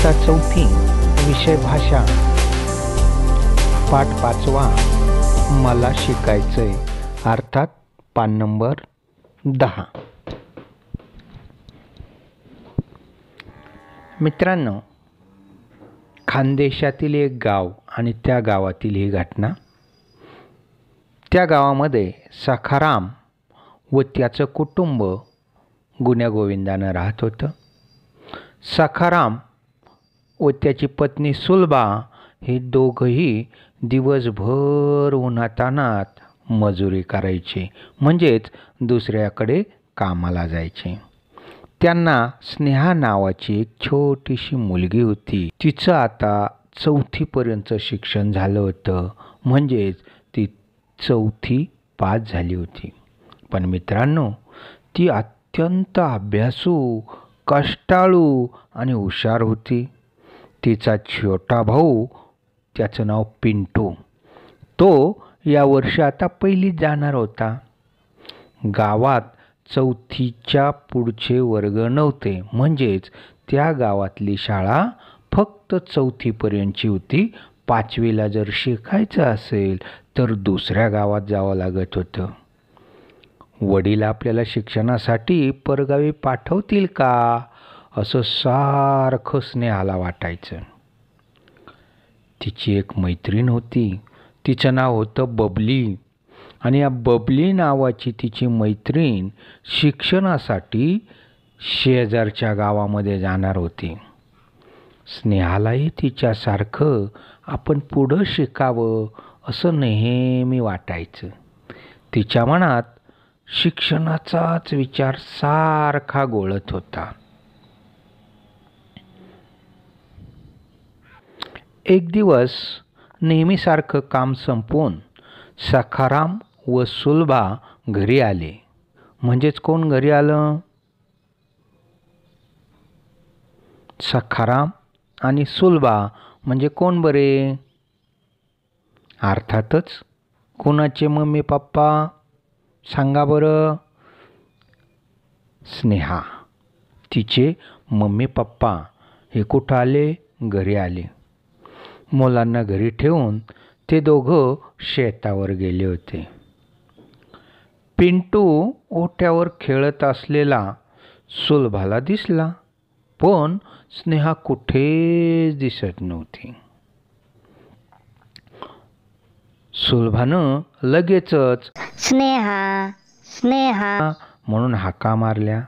इयत्ता चौथी विषय भाषा पाठ पाचवा मला शिकायचंय अर्थात पान नंबर दहा मित्रांनो खानदेशातील एक गाव आणि त्या गावातील ही घटना त्या गावामध्ये सखाराम व त्याचं कुटुंब गुण्यागोविंदानं राहत होतं सखाराम व त्याची पत्नी सुलबा हे दोघंही दिवसभर उन्हातानात मजुरी करायचे म्हणजेच दुसऱ्याकडे कामाला जायचे त्यांना स्नेहा नावाची एक छोटीशी मुलगी होती तिचं आता चौथीपर्यंतचं शिक्षण झालं होतं म्हणजेच ती चौथी पास झाली होती पण मित्रांनो ती अत्यंत अभ्यासू कष्टाळू आणि हुशार होती तिचा छोटा भाऊ त्याचं नाव पिंटू तो या वर्षी आता पहिली जाणार होता गावात चौथीच्या पुढचे वर्ग नव्हते म्हणजेच त्या गावातली शाळा फक्त चौथीपर्यंतची होती पाचवीला जर शिकायचं असेल तर दुसऱ्या गावात जावं लागत होतं वडील आपल्याला शिक्षणासाठी परगावी पाठवतील का असं सारखं स्नेहाला वाटायचं तिची एक मैत्रीण होती तिचं नाव होतं बबली आणि या बबली नावाची तिची मैत्रीण शिक्षणासाठी शेजारच्या गावामध्ये जाणार होती स्नेहालाही तिच्यासारखं आपण पुढं शिकावं असं नेहमी वाटायचं तिच्या मनात शिक्षणाचाच विचार सारखा गोळत होता एक दिवस नेहमीसारखं काम संपवून सखाराम व सुलभा घरी आले म्हणजेच कोण घरी आलं सखाराम आणि सुलभा म्हणजे कोण बरे अर्थातच कोणाचे मम्मी पप्पा सांगा बरं स्नेहा तिचे मम्मी पप्पा हे कुठं आले घरी आले मुलांना घरी ठेवून ते दोघं शेतावर गेले होते पिंटू ओठ्यावर खेळत असलेला सुलभाला दिसला पण स्नेहा कुठेच दिसत नव्हती सुलभानं लगेचच स्नेहा स्नेहा म्हणून हाका मारल्या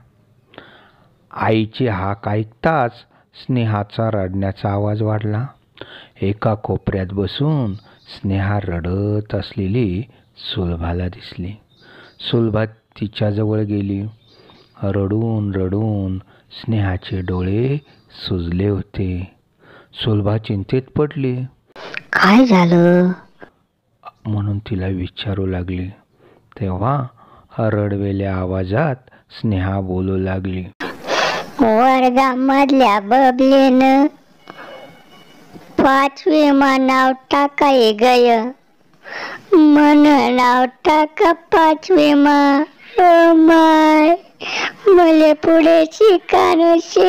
आईची हाक ऐकताच स्नेहाचा रडण्याचा आवाज वाढला एका कोपऱ्यात बसून स्नेहा रडत असलेली सुलभाला दिसली सुलभा तिच्याजवळ गेली रडून रडून स्नेहाचे डोळे सुजले होते सुलभा चिंतेत पडली काय झालं म्हणून तिला विचारू लागली तेव्हा रडवेल्या आवाजात स्नेहा बोलू लागली वर्गामधल्या पाच विमा नाव टाका ये गय मन नाव टाका पाच विमा माय मले पुढे शिकानशे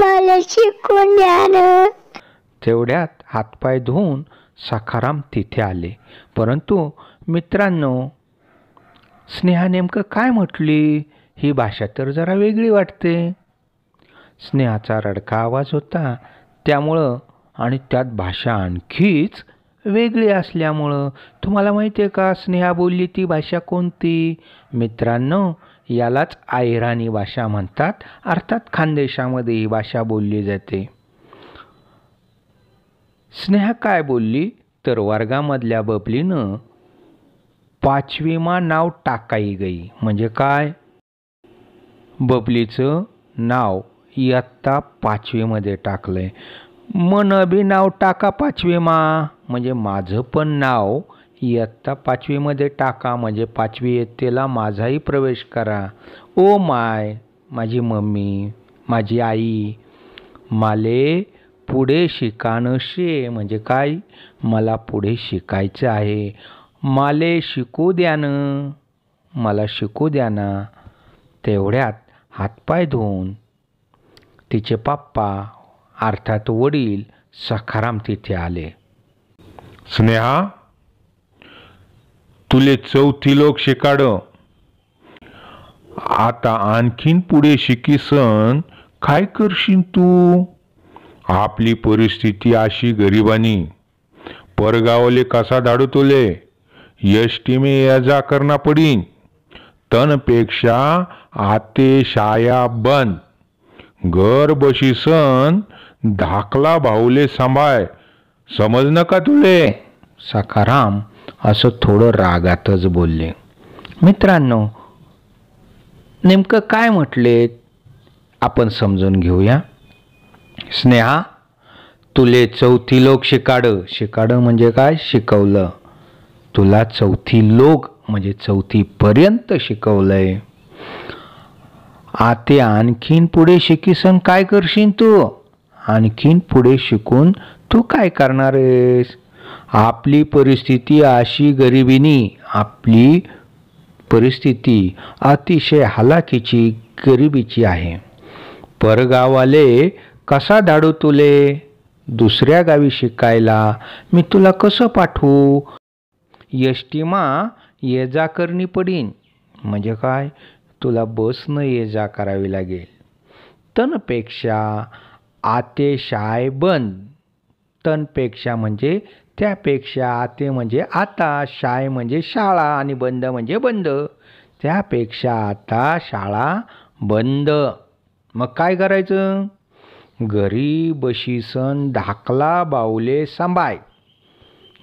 मला शिकून द्यान तेवढ्यात हातपाय धुवून सखाराम तिथे आले परंतु मित्रांनो स्नेहा नेमकं काय म्हटली ही भाषा तर जरा वेगळी वाटते स्नेहाचा रडका आवाज होता त्यामुळं आणि त्यात भाषा आणखीच वेगळी असल्यामुळं तुम्हाला माहिती आहे का स्नेहा बोलली ती भाषा कोणती मित्रांनो यालाच आयराणी भाषा म्हणतात अर्थात खानदेशामध्ये ही भाषा बोलली जाते स्नेहा काय बोलली तर वर्गामधल्या बबलीनं पाचवीमा नाव टाकाई गई म्हणजे काय बबलीचं नाव इयत्ता पाचवीमध्ये टाकलं आहे मन अभि नाव टाका पाचवीमा म्हणजे माझं पण नाव इयत्ता पाचवीमध्ये टाका म्हणजे पाचवी इयत्तेला माझाही प्रवेश करा ओ माय माझी मम्मी माझी आई माले पुढे शिकाणं शे म्हणजे काय मला पुढे शिकायचं आहे माले शिकू द्यानं मला शिकू द्या ना तेवढ्यात हातपाय धुवून तिचे पाप्पा अर्थात वडील सखाराम तिथे आले स्नेहा तुले चौथी लोक शिकाड आता आणखीन पुढे शिकीसन काय करशील तू आपली परिस्थिती अशी गरिबानी परगावले कसा धाडू तुले यष्टी या जा करणा पडीन तनपेक्षा आते शाया बंद घर बशीसन धाकला भाऊले सांभाळ समज का तुले सखाराम असं थोडं रागातच बोलले मित्रांनो नेमकं काय म्हटले आपण समजून घेऊया स्नेहा तुले चौथी लोक शिकाडं शिकाडं म्हणजे काय शिकवलं तुला चौथी लोक म्हणजे चौथीपर्यंत शिकवलंय आते आणखीन पुढे शिकीसन काय करशील तू आणखीन पुढे शिकून तू काय करणार आहेस आपली परिस्थिती अशी गरिबीनी आपली परिस्थिती अतिशय हलाखीची गरिबीची आहे परगावाले कसा धाडू तुले दुसऱ्या गावी शिकायला मी तुला कसं पाठवू यष्टीमा ये जा करणी पडीन म्हणजे काय तुला बसनं ये जा करावी लागेल तनपेक्षा आते शाय बन तनपेक्षा म्हणजे त्यापेक्षा आते म्हणजे आता शाय म्हणजे शाळा आणि बंद म्हणजे बंद त्यापेक्षा आता शाळा बंद मग काय करायचं घरी सण धाकला बावले सांभाळ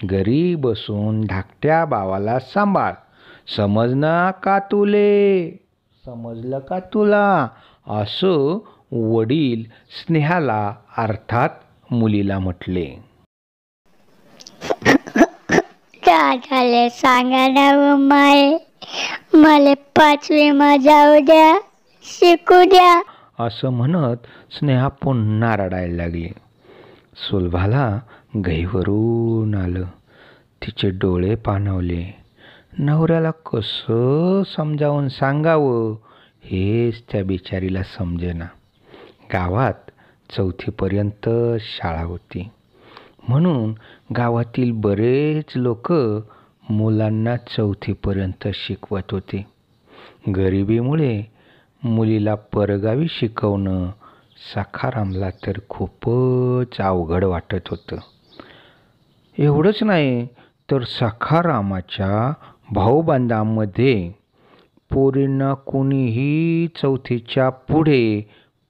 घरी बसून धाकट्या बावाला सांभाळ समजना का तुले समजलं का तुला असं वडील स्नेहाला अर्थात मुलीला म्हटले दादाले सांगा ना माय मला पाचवी जाऊ द्या शिकू द्या असं म्हणत स्नेहा पुन्हा रडायला लागली सुलभाला गहीवरून आलं तिचे डोळे पाणवले नवऱ्याला कसं समजावून सांगावं हेच त्या बिचारीला समजेना गावात चौथीपर्यंत शाळा होती म्हणून गावातील बरेच लोक मुलांना चौथीपर्यंत शिकवत होते गरिबीमुळे मुलीला परगावी शिकवणं सखारामला तर खूपच अवघड वाटत होतं एवढंच नाही तर सखारामाच्या भाऊबांधामध्ये पोरींना कोणीही चौथीच्या पुढे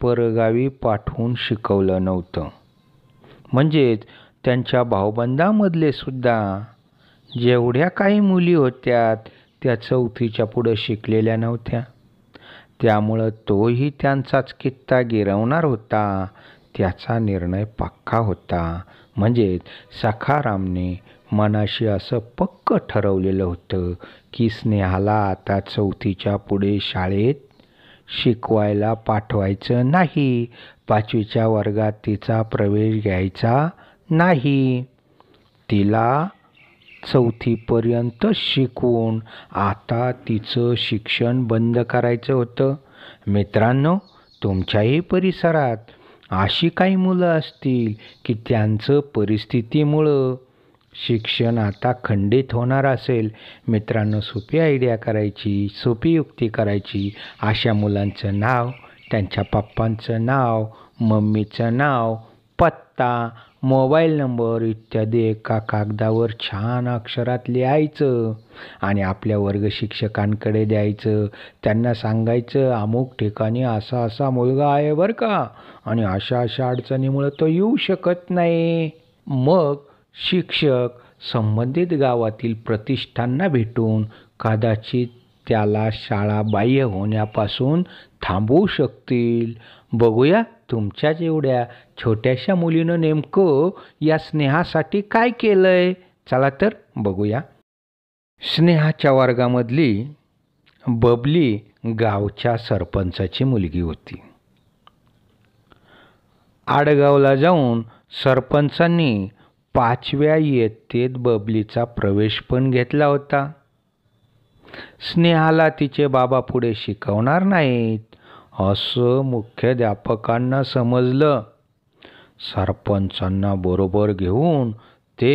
परगावी पाठवून शिकवलं नव्हतं म्हणजेच त्यांच्या भाऊबंदामधले सुद्धा जेवढ्या काही मुली होत्या त्या चौथीच्या पुढं शिकलेल्या नव्हत्या त्यामुळं तोही त्यांचाच कित्ता गिरवणार होता त्याचा निर्णय पक्का होता म्हणजेच सखारामने मनाशी असं पक्क ठरवलेलं होतं की स्नेहाला आता चौथीच्या पुढे शाळेत शिकवायला पाठवायचं नाही पाचवीच्या वर्गात तिचा प्रवेश घ्यायचा नाही तिला चौथीपर्यंत शिकवून आता तिचं शिक्षण बंद करायचं होतं मित्रांनो तुमच्याही परिसरात अशी काही मुलं असतील की त्यांचं परिस्थितीमुळं शिक्षण आता खंडित होणार असेल मित्रांनो सोपी आयडिया करायची सोपी युक्ती करायची अशा मुलांचं नाव त्यांच्या पप्पांचं नाव मम्मीचं नाव पत्ता मोबाईल नंबर इत्यादी एका कागदावर छान अक्षरात लिहायचं आणि आपल्या वर्ग शिक्षकांकडे द्यायचं त्यांना सांगायचं अमुक ठिकाणी असा असा मुलगा आहे बरं का आणि अशा अशा अडचणीमुळं तो येऊ शकत नाही मग शिक्षक संबंधित गावातील प्रतिष्ठांना भेटून कदाचित त्याला शाळा बाह्य होण्यापासून थांबवू शकतील बघूया तुमच्याच एवढ्या छोट्याशा मुलीनं नेमकं या स्नेहासाठी काय केलंय चला तर बघूया स्नेहाच्या वर्गामधली बबली गावच्या सरपंचाची मुलगी होती आडगावला जाऊन सरपंचांनी पाचव्या इयत्तेत बबलीचा प्रवेश पण घेतला होता स्नेहाला तिचे बाबा पुढे शिकवणार नाहीत असं मुख्याध्यापकांना समजलं सरपंचांना बरोबर घेऊन ते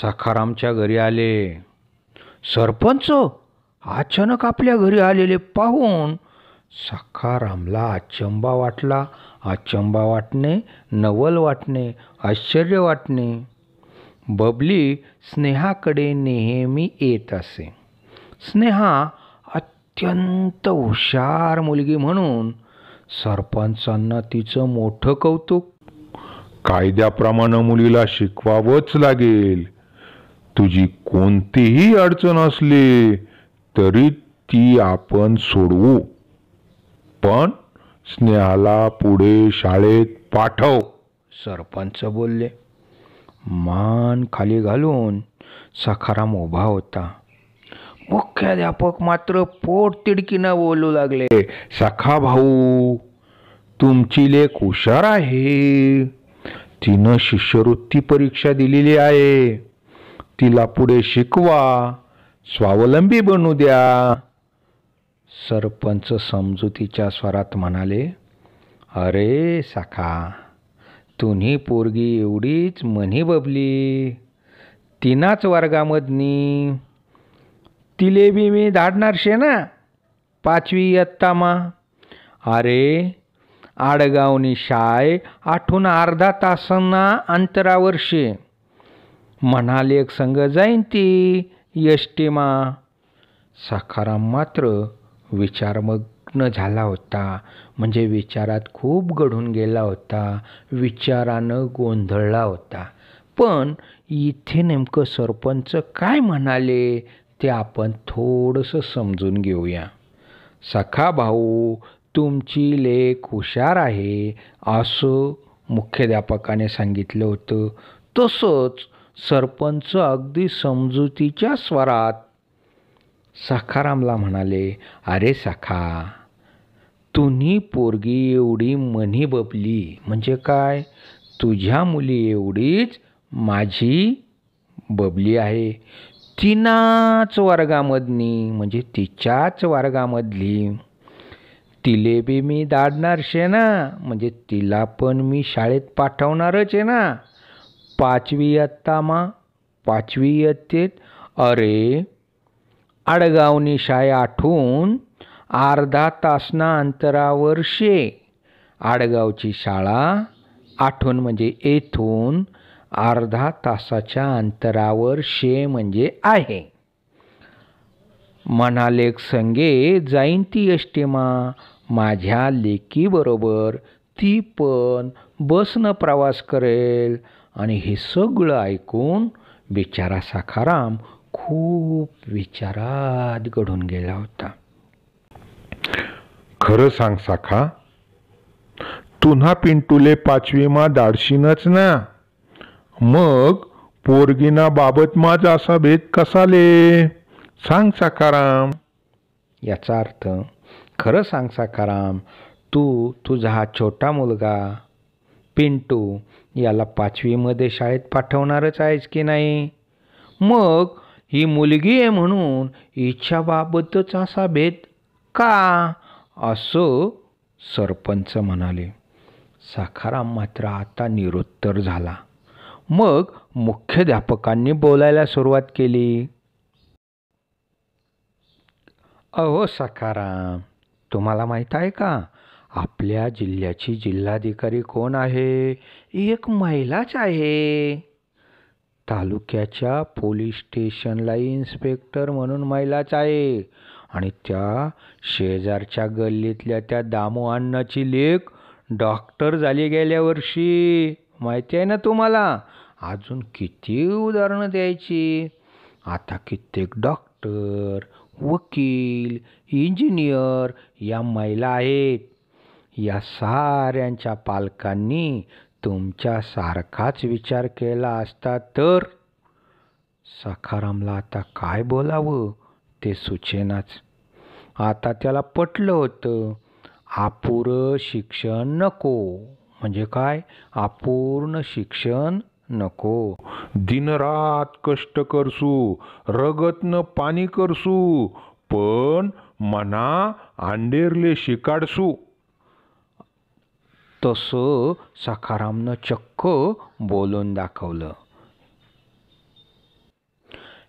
सखारामच्या घरी आले सरपंच अचानक आपल्या घरी आलेले पाहून सखारामला अचंबा वाटला अचंबा वाटणे नवल वाटणे आश्चर्य वाटणे बबली स्नेहाकडे नेहमी येत असे स्नेहा अत्यंत हुशार मुलगी म्हणून सरपंचांना तिचं मोठं कौतुक कायद्याप्रमाणे मुलीला शिकवावंच लागेल तुझी कोणतीही अडचण असली तरी ती आपण सोडवू पण स्नेहाला पुढे शाळेत पाठव सरपंच बोलले मान खाली घालून सखाराम उभा होता मुख्याध्यापक मात्र पोट तिडकीनं बोलू लागले सखा भाऊ तुमची लेख हुशार आहे तिनं शिष्यवृत्ती परीक्षा दिलेली आहे तिला पुढे शिकवा स्वावलंबी बनू द्या सरपंच समजुतीच्या स्वरात म्हणाले अरे साखा तुन्ही पोरगी एवढीच म्हणी बबली तिनाच वर्गामधनी तिले बी मी धाडणार शे ना पाचवी इयत्तामा अरे आडगावनी शाय आठून अर्धा तासांना अंतरावर शे म्हणाले एक संघ जाईन ती यष्टीमा सखाराम मात्र विचारमग्न झाला होता म्हणजे विचारात खूप गढून गेला होता विचारानं गोंधळला होता पण इथे नेमकं सरपंच काय म्हणाले ते आपण थोडंसं समजून घेऊया सखा भाऊ तुमची लेख हुशार आहे असं मुख्याध्यापकाने सांगितलं होतं तसंच सरपंच अगदी समजुतीच्या स्वरात सखारामला म्हणाले अरे सखा तुनी पोरगी एवढी मनी बबली म्हणजे काय तुझ्या मुली एवढीच माझी बबली आहे तिनाच वर्गामधनी म्हणजे तिच्याच वर्गामधली तिले बी मी दाडणार ना म्हणजे तिला पण मी शाळेत पाठवणारच आहे ना पाचवी इयत्ता मा पाचवी इयत्तेत अरे आडगावनी शाळे आठवून अर्धा तासना अंतरावर शे आडगावची शाळा आठवण म्हणजे येथून अर्धा तासाच्या अंतरावर शे म्हणजे आहे मनालेख संगे जाईन ती माझ्या लेकीबरोबर ती पण बसनं प्रवास करेल आणि हे सगळं ऐकून बिचारा साखाराम खूप विचारात घडून गेला होता खरं सांग साखा तुन्हा पिंटूले पाचवीमा दाडशीनच ना मग पोरगीना बाबत माझा असा भेद कसाले सांग साकाराम याचा अर्थ खरं सांग साकाराम तू तुझा हा छोटा मुलगा पिंटू याला पाचवीमध्ये शाळेत पाठवणारच आहेस की नाही मग ही मुलगी आहे म्हणून इच्छाबाबतच असा भेद का असो सरपंच म्हणाले साखाराम मात्र आता निरुत्तर झाला मग मुख्याध्यापकांनी बोलायला सुरुवात केली अहो साखाराम तुम्हाला माहीत आहे का आपल्या जिल्ह्याची जिल्हाधिकारी कोण आहे एक महिलाच आहे तालुक्याच्या पोलीस स्टेशनला इन्स्पेक्टर म्हणून महिलाच आहे आणि त्या शेजारच्या गल्लीतल्या त्या दामू अण्णाची लेक डॉक्टर झाली गेल्या वर्षी माहिती आहे ना तुम्हाला अजून किती उदाहरणं द्यायची आता कित्येक डॉक्टर वकील इंजिनियर या महिला आहेत या साऱ्यांच्या पालकांनी तुमच्यासारखाच विचार केला असता तर सखारामला आता काय बोलावं ते सुचेनाच आता त्याला पटलं होतं अपुरं शिक्षण नको म्हणजे काय अपूर्ण शिक्षण नको दिनरात कष्ट करसू रगतनं पाणी करसू पण मना आंडेरले शिकाडसू तसं सखारामनं चक्क बोलून दाखवलं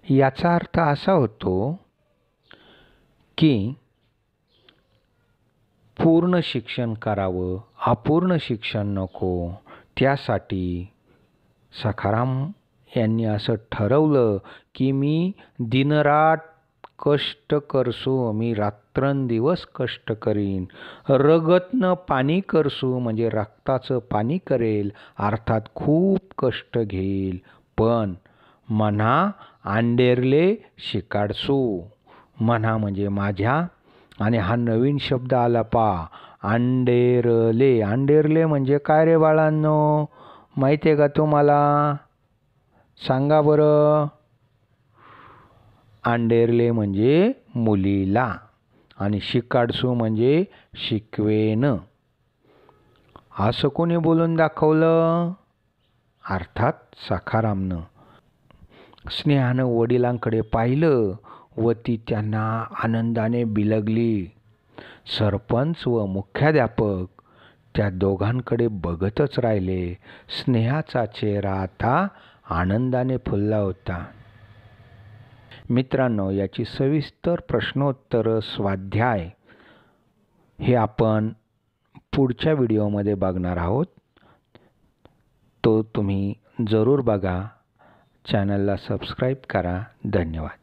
याचा अर्थ असा होतो की पूर्ण शिक्षण करावं अपूर्ण शिक्षण नको त्यासाठी सखाराम यांनी असं ठरवलं की मी दिनरात कष्ट करसो मी रात्रंदिवस कष्ट करीन रगतनं पाणी करसो म्हणजे रक्ताचं पाणी करेल अर्थात खूप कष्ट घेईल पण मना आंडेरले शिकाडसो म्हणा म्हणजे माझ्या आणि हा नवीन शब्द आला पा अंडेरले अंडेरले म्हणजे काय रे बाळांनो माहिती आहे का तुम्हाला सांगा बरं अंडेरले म्हणजे मुलीला आणि शिकाडसू म्हणजे शिकवेनं असं कोणी बोलून दाखवलं अर्थात साखारामनं स्नेहानं वडिलांकडे पाहिलं व ती त्यांना आनंदाने बिलगली सरपंच व मुख्याध्यापक त्या दोघांकडे बघतच राहिले स्नेहाचा चेहरा आता आनंदाने फुलला होता मित्रांनो याची सविस्तर प्रश्नोत्तर स्वाध्याय हे आपण पुढच्या व्हिडिओमध्ये बघणार आहोत तो तुम्ही जरूर बघा चॅनलला सबस्क्राईब करा धन्यवाद